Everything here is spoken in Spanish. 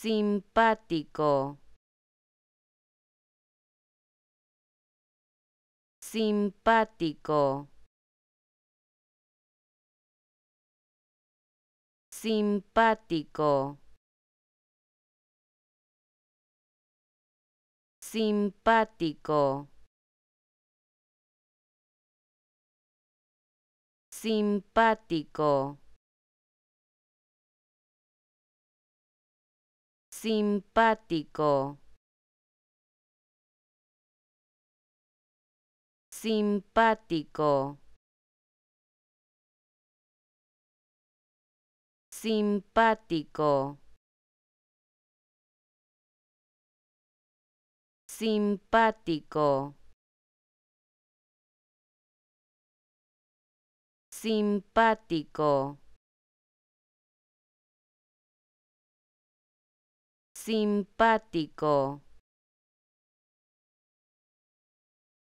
simpático simpático simpático simpático simpático simpático simpático simpático simpático simpático simpático